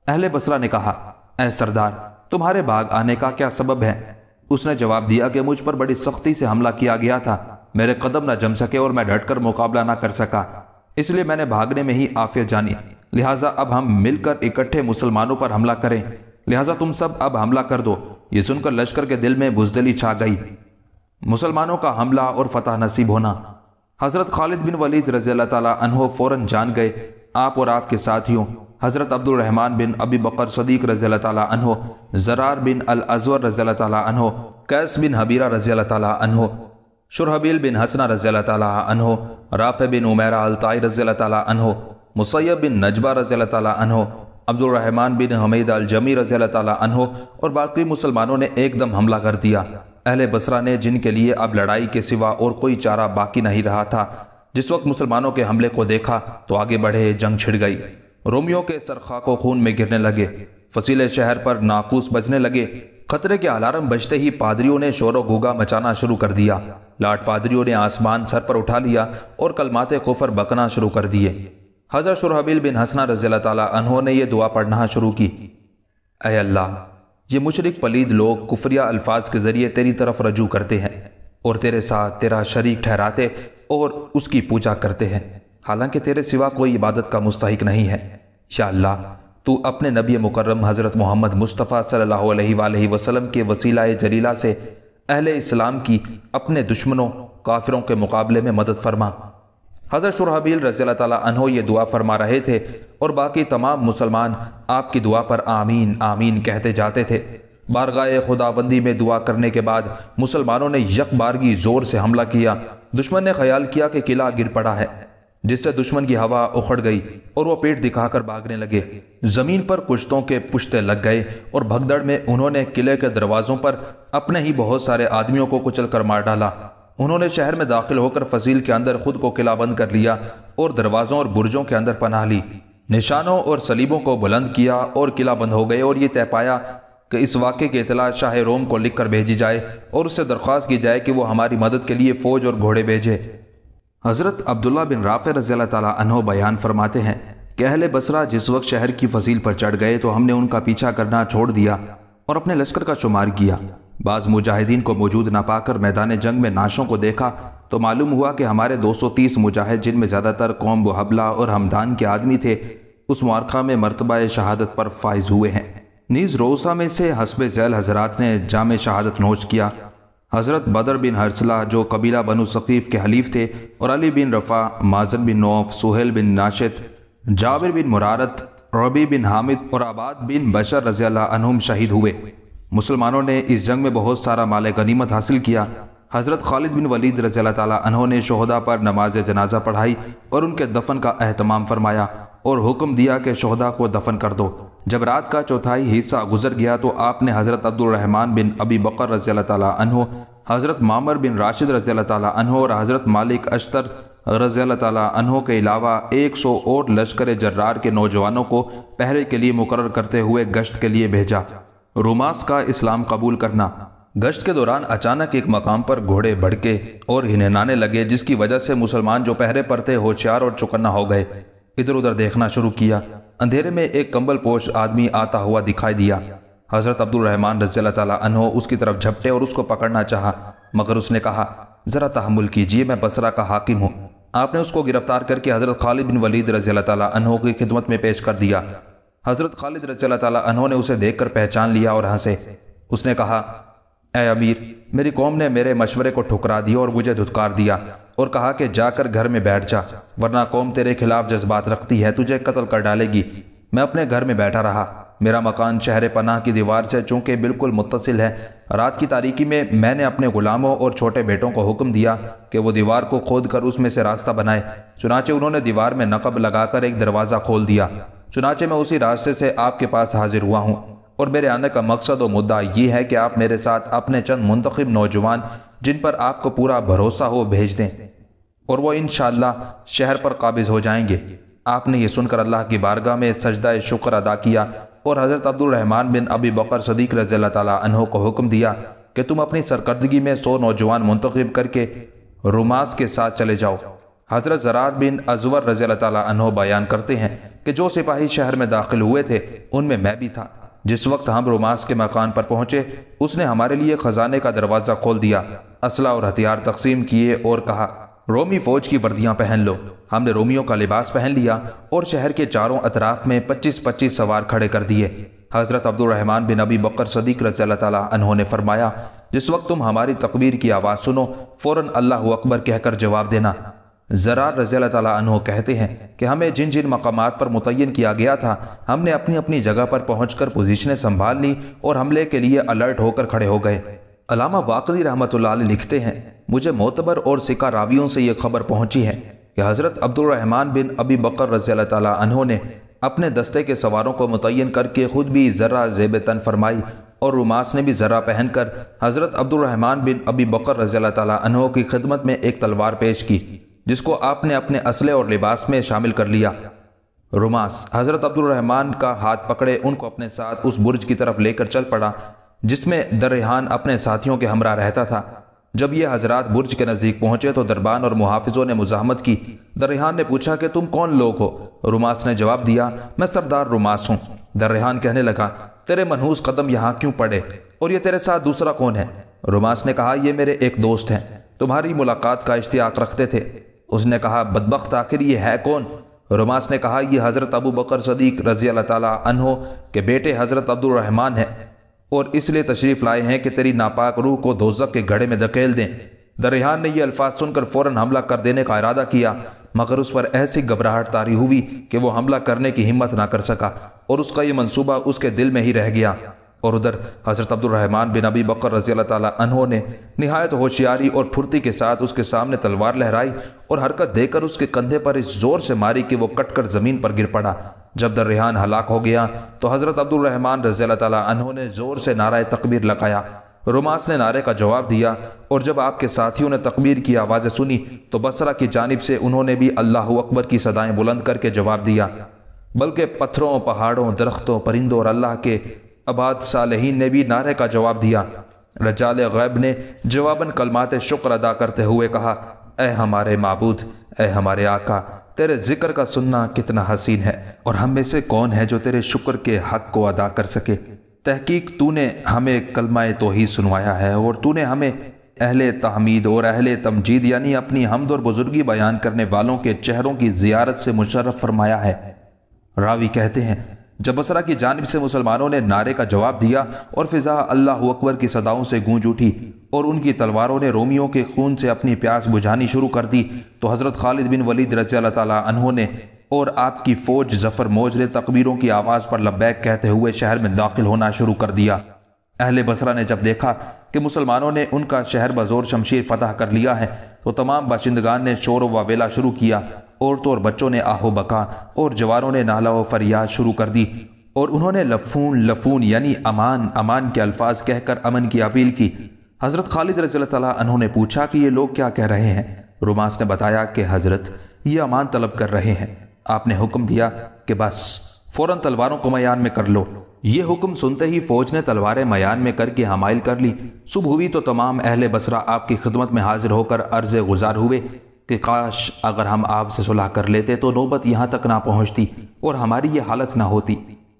अहले बसरा ने कहा ए सरदार तुम्हारे बाग आने का क्या सबब है उसने जवाब दिया कि मुझ पर बड़ी सख्ती से हमला किया गया था मेरे कदम ना जम सके और मैं डटकर मुकाबला ना कर सका इसलिए मैंने भागने में ही आफियत जानी लिहाजा अब हम मिलकर इकट्ठे मुसलमानों पर हमला करें लिहाजा तुम सब अब हमला कर दो ये सुनकर लश्कर के दिल में बुजदली छा गई मुसलमानों का हमला और फतह नसीब होना हज़रत खालिद बिन वलीद रजी अल्लाह तहो फ़ौर जान गए आप और आपके साथियों हज़रत अब्दुलरहमान बिन अबी बकर सदीक रजी अल्लाह तहो ज़रार बिन अल अजवर रजी अल्लाह तहो कैस बिन हबीरा रजी अल्लाह तहो शुरहबील बिन हसना रजी अल्लाह तहो राफ़ बिन उमेरा अलताई रजी अल्लाह तहो मुसैब बिन नजबा रजी अल्लाह तहो अब्दुलरहमान बिन हमीद अलजमी रजी अल्लाह तहो और बाकी मुसलमानों ने एकदम हमला कर दिया अहल बसरा ने जिनके लिए अब लड़ाई के सिवा और कोई चारा बाकी नहीं रहा था जिस वक्त मुसलमानों के हमले को देखा तो आगे बढ़े जंग छिड़ गई रोमियो के को खून में गिरने लगे फसीले शहर पर नाकूस बजने लगे खतरे के अलार्म बजते ही पादरियों ने शोर गुगा मचाना शुरू कर दिया लाट पादरियों ने आसमान सर पर उठा लिया और कलमाते कोफर बकना शुरू कर दिए हज़र शुरहबील बिन हसना रजील तहों ने यह दुआ पढ़ना शुरू की अल्लाह ये मुशरक पलीद लोग कुफरिया अल्फाज के ज़रिए तेरी तरफ रजू करते हैं और तेरे साथ तेरा शरीक ठहराते और उसकी पूजा करते हैं हालांकि तेरे सिवा कोई इबादत का मुस्तक नहीं है शाह तू अपने नबी मुकर्रम हज़रत मोहम्मद मुस्तफ़ा सल्लल्लाहु वसलम वसल्लम के वसीला जलीला से अहले इस्लाम की अपने दुश्मनों काफिरों के मुकाबले में मदद फरमा हज़रत शुरहबील रज़ी तहो ये दुआ फरमा रहे थे और बाकी तमाम मुसलमान आपकी दुआ पर आमीन आमीन कहते जाते थे बारगाह खुदाबंदी में दुआ करने के बाद मुसलमानों ने यक बारगी ज़ोर से हमला किया दुश्मन ने ख्याल किया कि किला गिर पड़ा है जिससे दुश्मन की हवा उखड़ गई और वह पेट दिखाकर भागने लगे ज़मीन पर कुश्तों के पुश्ते लग गए और भगदड़ में उन्होंने किले के दरवाज़ों पर अपने ही बहुत सारे आदमियों को कुचल कर मार डाला उन्होंने शहर में दाखिल होकर फजील के अंदर खुद को किला बंद कर लिया और दरवाज़ों और बुर्जों के अंदर पनाह ली निशानों और सलीबों को बुलंद किया और किला बंद हो गए और ये तय पाया कि इस वाक़े की इतला शाह रोम को लिख कर भेजी जाए और उससे दरख्वास्त की जाए कि वो हमारी मदद के लिए फ़ौज और घोड़े भेजे हज़रत अब्दुल्ला बिन राफ़ रज़ी तहो बयान फरमाते हैं कि अहले बसरा जिस वक्त शहर की फजील पर चढ़ गए तो हमने उनका पीछा करना छोड़ दिया और अपने लश्कर का शुमार किया बाज़ मुजाहिदीन को मौजूद ना पाकर मैदान जंग में नाशों को देखा तो मालूम हुआ कि हमारे 230 मुजाहिद जिनमें ज़्यादातर कौम वहबला और हमदान के आदमी थे उस मार्खा में मरतबा शहादत पर फायज़ हुए हैं नीज़ रोसा में से हसब जैल हजरात ने जाम शहादत नोच किया हज़रत बदर बिन हरसला जो कबीला बनु सकीफ़ के हलीफ थे और अली बिन रफ़ा माजर बिन नौफ सुहेल बिन नाशिद जाविर बिन मुरारत रबी बिन हामिद और आबाद बिन बशर रज़ी शहीद हुए मुसलमानों ने इस जंग में बहुत सारा माल गनीमत हासिल किया हज़रत खालिद बिन वलीद रजील ने शहदा पर नमाज जनाजा पढ़ाई और उनके दफन का अहतमाम फरमाया और हुक्म दिया कि शहदा को दफन कर दो जब रात का चौथाई हिस्सा गुजर गया तो आपने हज़रत अब्दुलरहमान बिन अबी बकर रजील तहो हज़रत मामर बिन राशिद रजील तहों और हज़रत मालिक अश्तर रजील तहों के अलावा एक सौ और लश्कर जर्रार के नौजवानों को पहरे के लिए मुकर करते हुए गश्त के लिए भेजा रोमास का इस्लाम कबूल करना गश्त के दौरान अचानक एक मकाम पर घोड़े भड़के और हिनेनाने लगे जिसकी वजह से मुसलमान जो पहरे पर थे होशियार और चुकन्ना हो गए इधर उधर देखना शुरू किया अंधेरे में एक कंबल पोश आदमी आता हुआ दिखाई दिया हज़रत अब्दुलरहमान रजील तहो उसकी तरफ झपटे और उसको पकड़ना चाह मगर उसने कहा ज़रा तहमुल कीजिए मैं बसरा का हाकिम हूँ आपने उसको गिरफ्तार करके हज़रत खालिद बिन वलीद रजील तहो की खिदमत में पेश कर दिया हज़रत खालिद रचल तहों ने उसे देखकर पहचान लिया और हंसे उसने कहा ए अमीर मेरी कौम ने मेरे मशवरे को ठुकरा दिया और मुझे धुतकार दिया और कहा कि जाकर घर में बैठ जा वरना कौम तेरे खिलाफ जज्बात रखती है तुझे कत्ल कर डालेगी मैं अपने घर में बैठा रहा मेरा मकान शहर पनाह की दीवार से चूँकि बिल्कुल मुतसिल है रात की तारीकी में मैंने अपने ग़ुलामों और छोटे बेटों को हुक्म दिया कि वो दीवार को खोद कर उसमें से रास्ता बनाए चुनाचे उन्होंने दीवार में नकब लगाकर एक दरवाज़ा खोल दिया चुनाचे मैं उसी रास्ते से आपके पास हाजिर हुआ हूँ और मेरे आने का मकसद और मुद्दा ये है कि आप मेरे साथ अपने चंद मंतखब नौजवान जिन पर आपको पूरा भरोसा हो भेज दें और वह इन शहर पर काबिज हो जाएंगे आपने ये सुनकर अल्लाह की बारगाह में सजदा शुक्र अदा किया और हज़रत अब्दुलरहमान बिन अबी बकर सदीक रज़ी तहों को हुक्म दिया कि तुम अपनी सरकर्दगी में सौ नौजवान मुंतखब करके रुमास के साथ चले जाओ हज़रत ज़रार बिन अजवर रज़ी तहो बयान करते हैं कि जो सिपाही शहर में दाखिल हुए थे उनमें मैं भी था जिस वक्त हम रोमास के मकान पर पहुंचे उसने हमारे लिए ख़जाने का दरवाज़ा खोल दिया असला और हथियार तकसीम किए और कहा रोमी फौज की वर्दियां पहन लो हमने रोमियों का लिबास पहन लिया और शहर के चारों अतराफ में 25-25 सवार खड़े कर दिए हज़रत अब्दुलरहमान बिन अबी बकर सदीक रजी तहों ने फरमाया जिस वक्त तुम हमारी तकबीर की आवाज़ सुनो फ़ौर अल्लाह अकबर कहकर जवाब देना ज़रार रज़ी तु कहते हैं कि हमें जिन जिन मकाम पर मुतन किया गया था हमने अपनी अपनी जगह पर पहुँच कर पोजिशनें संभाल ली और हमले के लिए अलर्ट होकर खड़े हो गए अलामा वाकदी रहमत लिखते हैं मुझे मोतबर और सिका रावियों से ये खबर पहुँची है कि हज़रत अब्दुलरहमान बिन अबी बकर रज़ी तु ने अपने दस्ते के सवारों को मुतन करके ख़ुद भी ज़रा जेब तन फरमाई और रुमास ने भी ज़रा पहनकर हज़रत अब्दुलरहमान बिन अबी बकर रज़ी तु की खिदमत में एक तलवार पेश की जिसको आपने अपने असले और लिबास में शामिल कर लिया रुमास हज़रत रहमान का हाथ पकड़े उनको अपने साथ उस बुर्ज की तरफ लेकर चल पड़ा जिसमें दरहान अपने साथियों के हमरा रहता था जब ये हजरत बुर्ज के नज़दीक पहुंचे तो दरबान और मुहाफिजों ने मुजामत की दरहान ने पूछा कि तुम कौन लोग हो रुमास ने जवाब दिया मैं सरदार रुमास हूँ दरहान कहने लगा तेरे मनहूस कदम यहाँ क्यों पड़े और ये तेरे साथ दूसरा कौन है रुमास ने कहा ये मेरे एक दोस्त हैं तुम्हारी मुलाकात का इश्तियाक रखते थे उसने कहा बदबख्त आखिर ये है कौन रुमास ने कहा यह हज़रत अबू बकर सदीक रज़ी अल्लाह तहो के बेटे हज़रत अब्दुलरहमान हैं और इसलिए तशरीफ़ लाए हैं कि तेरी नापाक रूह को दोजक के घड़े में धकेल दें दरियान ने यह अल्फाज सुनकर फ़ौर हमला कर देने का इरादा किया मगर उस पर ऐसी घबराहट तारी हुई कि वह हमला करने की हिम्मत ना कर सका और उसका यह मंसूबा उसके दिल में ही रह गया और उधर हज़रत अब्दुलरहमान बिन अबी बकर रज़ी अल्लाह तहों ने नहायत होशियारी और फुर्ती के साथ उसके सामने तलवार लहराई और हरकत देकर उसके कंधे पर इस ज़ोर से मारी कि वो कटकर ज़मीन पर गिर पड़ा जब दररेहान हलाक हो गया तो हज़रत अब्दुलरहमान रज़ी अल्लाह तहों ने ज़ोर से नारा तकबीर लगाया रोमास ने नारे का जवाब दिया और जब आपके साथियों ने तकबीर की आवाज़ें सुनी तो बसरा की जानब से उन्होंने भी अल्लाह अकबर की सदाएं बुलंद करके जवाब दिया बल्कि पत्थरों पहाड़ों दरख्तों परिंदों और अल्लाह के अबाद सालहीन ने भी नारे का जवाब दिया रजाल गैब ने जवाबन कलमात शुक्र अदा करते हुए कहा ए हमारे मबूद ए हमारे आका तेरे जिक्र का सुनना कितना हसीन है और हम में से कौन है जो तेरे शुक्र के हक को अदा कर सके तहकीक तूने हमें कलमाए तो ही सुनवाया है और तूने हमें अहले तहमीद और अहले तमजीद यानी अपनी हमद और बुजुर्गी बयान करने वालों के चेहरों की जियारत से मुशरफ फरमाया है रावी कहते हैं जब बसरा की जानब से मुसलमानों ने नारे का जवाब दिया और फिजा अल्लाह अकबर की सदाओं से गूंज उठी और उनकी तलवारों ने रोमियों के खून से अपनी प्यास बुझानी शुरू कर दी तो हज़रत खालिद बिन वलीद रजी तहों ने और आपकी फ़ौज जफ़र मोज ने तकबीरों की आवाज़ पर लब्बैक कहते हुए शहर में दाखिल होना शुरू कर दिया अहल बसरा ने जब देखा कि मुसलमानों ने उनका शहर बज़ोर शमशीर फतह कर लिया है तो तमाम बाशिंदगान ने शोर वेला शुरू किया औरतों और बच्चों ने आहो बका और जवारों ने नाला व फरियाद शुरू कर दी और उन्होंने लफून लफून यानी अमान अमान के अल्फाज कहकर अमन की अपील की हज़रत खालिद रजील ने पूछा कि ये लोग क्या कह रहे हैं रुमास ने बताया कि हज़रत ये अमान तलब कर रहे हैं आपने हुक्म दिया कि बस फौरन तलवारों को मैान में कर लो ये हुक्म सुनते ही फौज ने तलवारें मयान में करके हमाइल कर ली सुबह हुई तो तमाम अहले बसरा आपकी खिदमत में हाजिर होकर अर्ज गुजार हुए कि काश अगर हम आपसे सुलह कर लेते तो नौबत यहाँ तक ना पहुँचती और हमारी ये हालत ना होती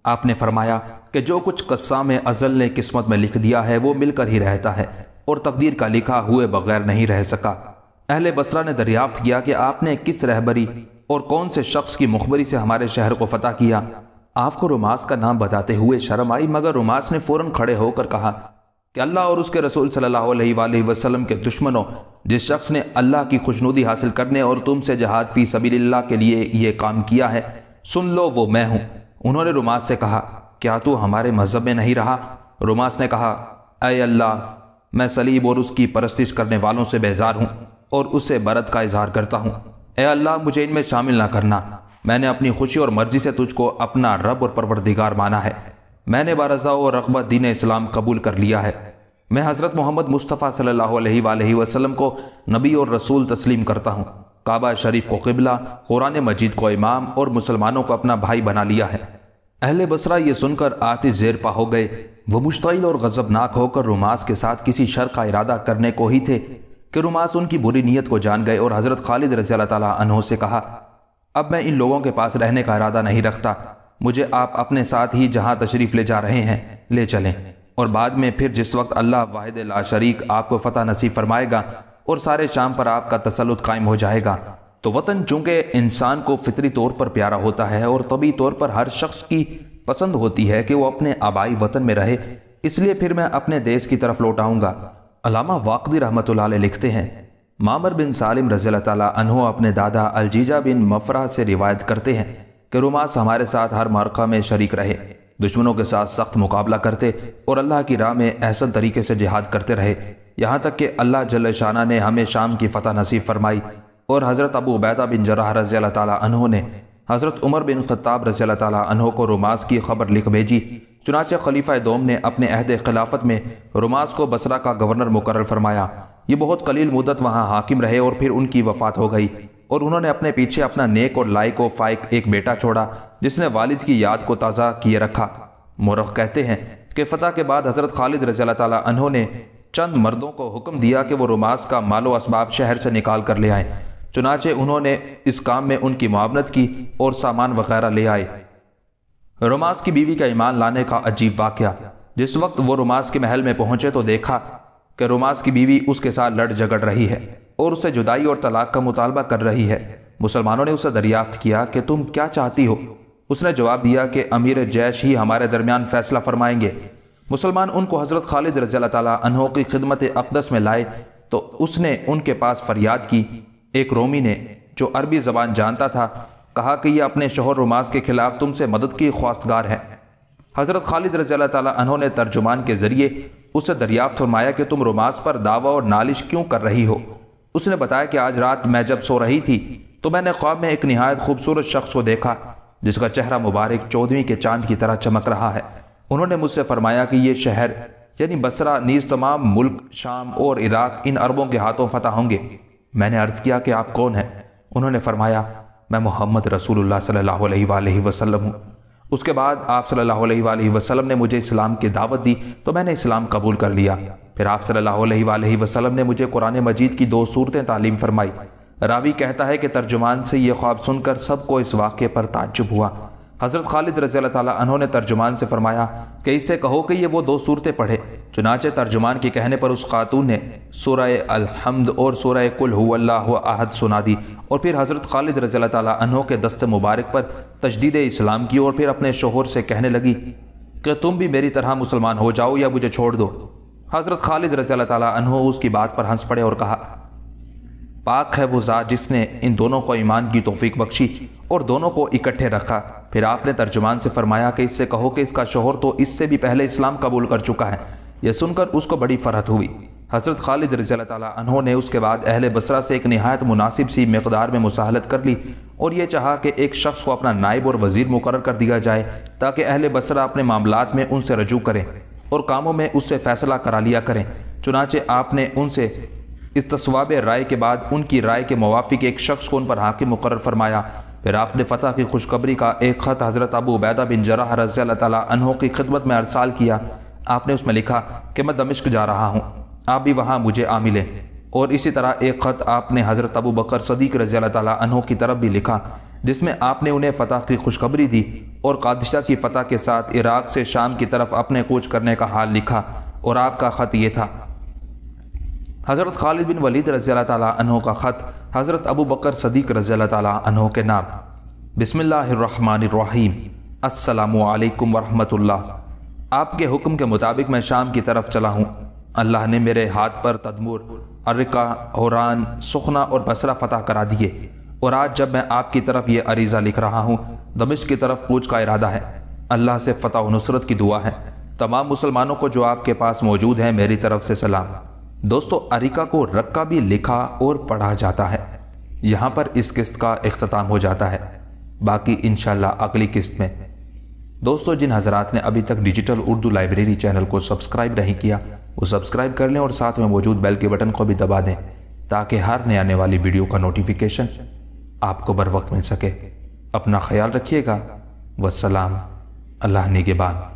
आपने फरमाया कि जो कुछ कस्सा में अजल ने किस्मत में लिख दिया है वो मिलकर ही रहता है और तकदीर का लिखा हुए बगैर नहीं रह सका अहल बसरा ने दरियाफ्त किया कि आपने किस रहबरी और कौन से शख्स की मुखबरी से हमारे शहर को फतह किया आपको रुमास का नाम बताते हुए शर्म आई मगर रुमास ने फौरन खड़े होकर कहा कि अल्लाह और उसके रसूल सल्लल्लाहु अलैहि वसल्लम के दुश्मनों जिस शख्स ने अल्लाह की खुशनुदी हासिल करने और तुमसे जहाद फ़ी सबील्ला के लिए यह काम किया है सुन लो वो मैं हूँ उन्होंने रुमास से कहा क्या तू हमारे मज़हब में नहीं रहा रुमास ने कहा अय अल्लाह मैं सलीब और उसकी परस्तिश करने वालों से बेजार हूँ और उससे बरत का इजहार करता हूँ ए अल्लाह मुझे इनमें शामिल ना करना मैंने अपनी खुशी और मर्ज़ी से तुझको अपना रब और परवरदिगार माना है मैंने बारजा और रकबा दीन इस्लाम कबूल कर लिया है मैं हज़रत मोहम्मद मुस्तफ़ा सल्लल्लाहु अलैहि वसल्लम को नबी और रसूल तस्लीम करता हूँ काबा शरीफ को किबला कुरान मजीद को इमाम और मुसलमानों को अपना भाई बना लिया है अहल बसरा ये सुनकर आतिश जेरपा हो गए वह मुश्तिल और गज़बनाक होकर रुमास के साथ किसी शर का इरादा करने को ही थे कि रुमास उनकी बुरी नीयत को जान गए और हज़रत खालिद रजी अल्लाह से कहा अब मैं इन लोगों के पास रहने का इरादा नहीं रखता मुझे आप अपने साथ ही जहाँ तशरीफ़ ले जा रहे हैं ले चलें और बाद में फिर जिस वक्त अल्लाह वाहिद ला शरीक आपको फ़तह नसीब फरमाएगा और सारे शाम पर आपका तसलुत कायम हो जाएगा तो वतन चूंकि इंसान को फितरी तौर पर प्यारा होता है और तभी तौर पर हर शख्स की पसंद होती है कि वो अपने आबाई वतन में रहे इसलिए फिर मैं अपने देश की तरफ लौट आऊँगा अलामा वाकदी रहमत लिखते हैं मामर बिन सालिम रज़ी तु अपने दादा अलजीजा बिन मफरा से रिवायत करते हैं कि रुमास हमारे साथ हर मारका में शरीक रहे दुश्मनों के साथ सख्त मुकाबला करते और अल्लाह की राह में एहसन तरीके से जिहाद करते रहे यहाँ तक कि अल्लाह जल शाना ने हमें शाम की फ़तह नसीब फरमाई और हज़रत अबू उबैदा बिन जरा रज़ी तहों ने हज़रत उमर बिन खत्ताब रज़ी तहों को रुमास की खबर लिख भेजी चुनाचे खलीफा दोम ने अपने अहद खिलाफत में रुमास को बसरा का गवर्नर मुकर फरमाया ये बहुत कलील मुदत वहाँ हाकिम रहे और फिर उनकी वफात हो गई और उन्होंने अपने पीछे अपना नेक और लाइक और फाइक एक बेटा छोड़ा जिसने वालिद की याद को ताज़ा किए रखा मोरख कहते हैं कि फ़तह के बाद हज़रत खालिद रज़ी तहों ने चंद मर्दों को हुक्म दिया कि वो रुमास का मालो इसबाब शहर से निकाल कर ले आए चुनाचे उन्होंने इस काम में उनकी मुआवनत की और सामान वगैरह ले आए रुमास की बीवी का ईमान लाने का अजीब वाक़ जिस वक्त वो रुमास के महल में पहुंचे तो देखा कि रुमास की बीवी उसके साथ लड़ झगड़ रही है और उससे जुदाई और तलाक का मुतालबा कर रही है मुसलमानों ने उसे दरियाफ्त किया कि तुम क्या चाहती हो उसने जवाब दिया कि अमीर जैश ही हमारे दरमियान फैसला फरमाएंगे मुसलमान उनको हज़रत खालिद रजील तनों की खिदमत अकदस में लाए तो उसने उनके पास फरियाद की एक रोमी ने जो अरबी ज़बान जानता था कहा कि यह अपने शोहर रुमास के खिलाफ तुमसे मदद की ख्वास्तगार है हज़रत खालिद रजी तहों ने तर्जुमान के ज़रिए उसे दरियाफ्त फरमाया कि तुम रुमास पर दावा और नालिश क्यों कर रही हो उसने बताया कि आज रात मैं जब सो रही थी तो मैंने ख्वाब में एक नहायत खूबसूरत शख्स को देखा जिसका चेहरा मुबारक चौदहवीं के चांद की तरह चमक रहा है उन्होंने मुझसे फरमाया कि ये शहर यानी बसरा नीज तमाम मुल्क शाम और इराक इन अरबों के हाथों फतह होंगे मैंने अर्ज़ किया कि आप कौन हैं उन्होंने फरमाया मैं मोहम्मद रसूलुल्लाह सल्लल्लाहु अलैहि वसल्लम हूँ उसके बाद आप सल्लल्लाहु अलैहि वसल्लम ने मुझे इस्लाम की दावत दी तो मैंने इस्लाम कबूल कर लिया फिर आप सल्ला वसलम ने मुझे कुरान मजीद की दो सूरतें तालीम फरमाई रावी कहता है कि तर्जुमान से यह ख्वाब सुनकर सबको इस वाक़े पर ताजुब हुआ हज़रत खालिद रजी तहों ने तर्जुमान से फरमाया कि इससे कहो कि ये वो दो सूरतें पढ़े चुनाचे तर्जुमान के कहने पर उस खातून ने सुरह अलहमद और सुरह कुल आहद सुना दी और फिर हज़रत खालिद रजी तहों के दस्त मुबारक पर तजदीद इस्लाम की और फिर अपने शोहर से कहने लगी कि तुम भी मेरी तरह मुसलमान हो जाओ या मुझे छोड़ दो हज़रत खालिद रज़ी तहों उसकी बात पर हंस पड़े और कहा पाक है वो ज़ात जिसने इन दोनों को ईमान की तोफ़ीक बख्शी और दोनों को इकट्ठे रखा फिर आपने तर्जुमान से फरमाया कि इससे कहो कि इसका शोहर तो इससे भी पहले इस्लाम कबूल कर चुका है यह सुनकर उसको बड़ी फरहत हुई हज़रत खालिद रज़ी तहों ने उसके बाद अहल बसरा से एक नहायत मुनासिब सी मकदार में मुसाहलत कर ली और ये चाहा कि एक शख्स को अपना नायब और वज़ीर मुकर कर दिया जाए ताकि अहल बसरा अपने मामला में उनसे रजू करें और कामों में उससे फैसला करा लिया करें चुनाचे आपने उनसे इस तस्वाब राय के बाद उनकी राय के मुवाफिक एक शख्स को उन पर हाकिम मुकर फरमाया फिर आपने फतह की खुशखबरी का एक ख़त हज़रत अबू उबैदा बिन जरा रज़ी तहों की खिदमत में अरसाल किया आपने उसमें लिखा कि मैं दमिश्क जा रहा हूँ आप भी वहाँ मुझे आ मिलें और इसी तरह एक ख़त आपने हज़रत अबू बकर सदीक रज़ी तहों की तरफ भी लिखा जिसमें आपने उन्हें फ़तह की खुशखबरी दी और कादशाह की फ़तह के साथ इराक़ से शाम की तरफ अपने कूच करने का हाल लिखा और आपका ख़त ये था हज़रत खालिद बिन वलीद रज़ी अल्लाह तहों का ख़त हज़रत अबू बकर सदीक रज़ी अल्लाह तहों के नाम बसमिल्लाम असलकम वरम् आपके हुक्म के मुताबिक मैं शाम की तरफ चला हूँ अल्लाह ने मेरे हाथ पर तदमूर अरका हुरान सुखना और बसरा फ़तह करा दिए और आज जब मैं आपकी तरफ ये अरीज़ा लिख रहा हूँ दमिश की तरफ कूच का इरादा है अल्लाह से फ़तह नुसरत की दुआ है तमाम मुसलमानों को जो आपके पास मौजूद हैं मेरी तरफ से सलाम दोस्तों अरिका को रक्का भी लिखा और पढ़ा जाता है यहाँ पर इस किस्त का अख्ताम हो जाता है बाकी इन अगली किस्त में दोस्तों जिन हजरात ने अभी तक डिजिटल उर्दू लाइब्रेरी चैनल को सब्सक्राइब नहीं किया वो सब्सक्राइब कर लें और साथ में मौजूद बेल के बटन को भी दबा दें ताकि हर नए आने वाली वीडियो का नोटिफिकेशन आपको बर वक्त मिल सके अपना ख्याल रखिएगा वसलाम अल्लाह बाद